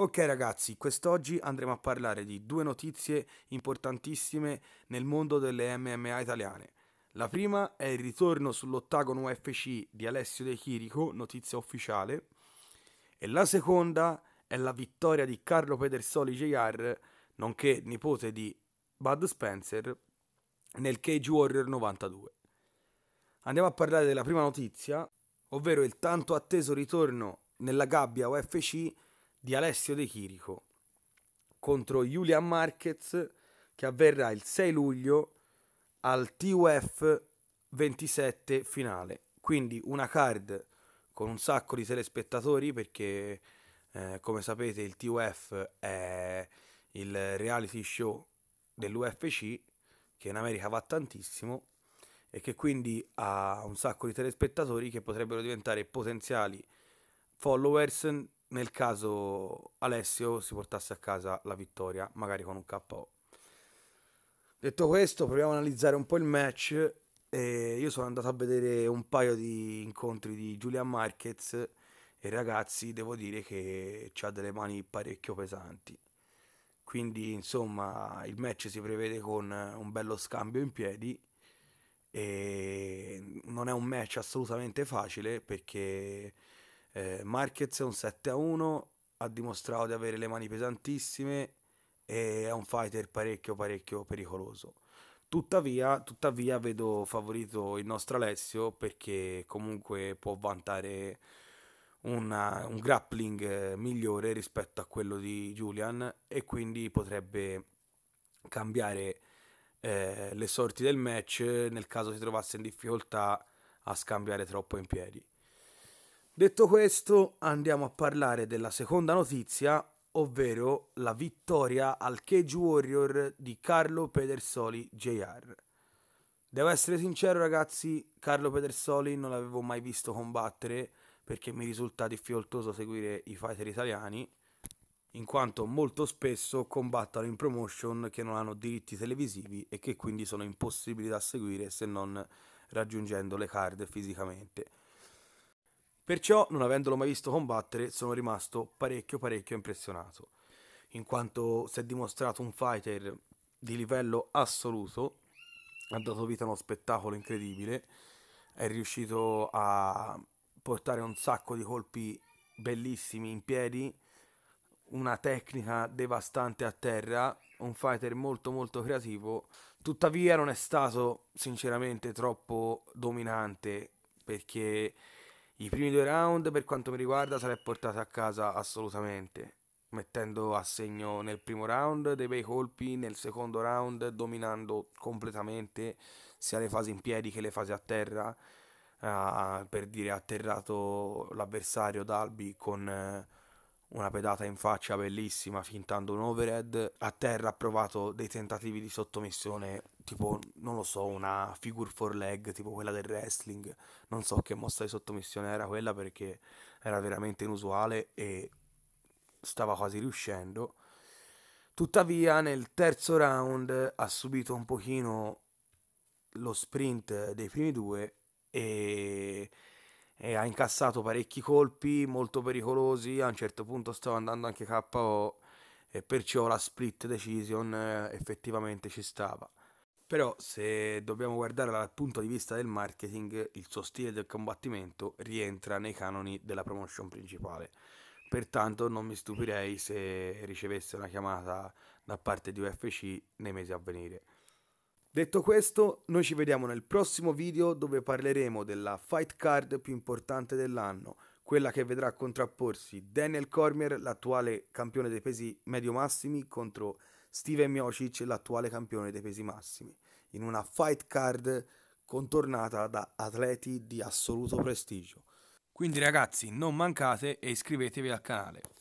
Ok ragazzi, quest'oggi andremo a parlare di due notizie importantissime nel mondo delle MMA italiane. La prima è il ritorno sull'ottagono UFC di Alessio De Chirico, notizia ufficiale, e la seconda è la vittoria di Carlo Pedersoli Jr., nonché nipote di Bud Spencer, nel Cage Warrior 92. Andiamo a parlare della prima notizia, ovvero il tanto atteso ritorno nella gabbia UFC di Alessio De Chirico contro Julian Marquez che avverrà il 6 luglio al TUF 27 finale. Quindi una card con un sacco di telespettatori perché eh, come sapete il TUF è il reality show dell'UFC che in America va tantissimo e che quindi ha un sacco di telespettatori che potrebbero diventare potenziali followers nel caso Alessio si portasse a casa la vittoria, magari con un KO. Detto questo, proviamo ad analizzare un po' il match. Eh, io sono andato a vedere un paio di incontri di Julian Marquez e ragazzi, devo dire che ha delle mani parecchio pesanti. Quindi, insomma, il match si prevede con un bello scambio in piedi. E non è un match assolutamente facile perché eh, Marquez è un 7 a 1, ha dimostrato di avere le mani pesantissime e è un fighter parecchio parecchio pericoloso. Tuttavia, tuttavia vedo favorito il nostro Alessio perché comunque può vantare una, eh, un grappling eh, migliore rispetto a quello di Julian e quindi potrebbe cambiare eh, le sorti del match nel caso si trovasse in difficoltà a scambiare troppo in piedi. Detto questo, andiamo a parlare della seconda notizia, ovvero la vittoria al Cage Warrior di Carlo Pedersoli Jr. Devo essere sincero ragazzi, Carlo Pedersoli non l'avevo mai visto combattere perché mi risulta difficoltoso seguire i fighter italiani, in quanto molto spesso combattono in promotion che non hanno diritti televisivi e che quindi sono impossibili da seguire se non raggiungendo le card fisicamente. Perciò, non avendolo mai visto combattere, sono rimasto parecchio parecchio impressionato, in quanto si è dimostrato un fighter di livello assoluto, ha dato vita a uno spettacolo incredibile, è riuscito a portare un sacco di colpi bellissimi in piedi, una tecnica devastante a terra, un fighter molto molto creativo, tuttavia non è stato sinceramente troppo dominante perché i primi due round, per quanto mi riguarda, sarei portato a casa assolutamente, mettendo a segno nel primo round dei bei colpi, nel secondo round dominando completamente sia le fasi in piedi che le fasi a terra. Uh, per dire atterrato l'avversario Dalby con uh, una pedata in faccia bellissima fintando un overhead. A terra ha provato dei tentativi di sottomissione, tipo, non lo so, una figure four leg, tipo quella del wrestling. Non so che mossa di sottomissione era quella perché era veramente inusuale e stava quasi riuscendo. Tuttavia nel terzo round ha subito un pochino lo sprint dei primi due e e ha incassato parecchi colpi molto pericolosi, a un certo punto stava andando anche KO e perciò la split decision eh, effettivamente ci stava. Però se dobbiamo guardare dal punto di vista del marketing, il suo stile del combattimento rientra nei canoni della promotion principale. Pertanto non mi stupirei se ricevesse una chiamata da parte di UFC nei mesi a venire. Detto questo, noi ci vediamo nel prossimo video dove parleremo della fight card più importante dell'anno, quella che vedrà contrapporsi Daniel Cormier, l'attuale campione dei pesi medio-massimi, contro Steven Miocic, l'attuale campione dei pesi massimi, in una fight card contornata da atleti di assoluto prestigio. Quindi ragazzi, non mancate e iscrivetevi al canale.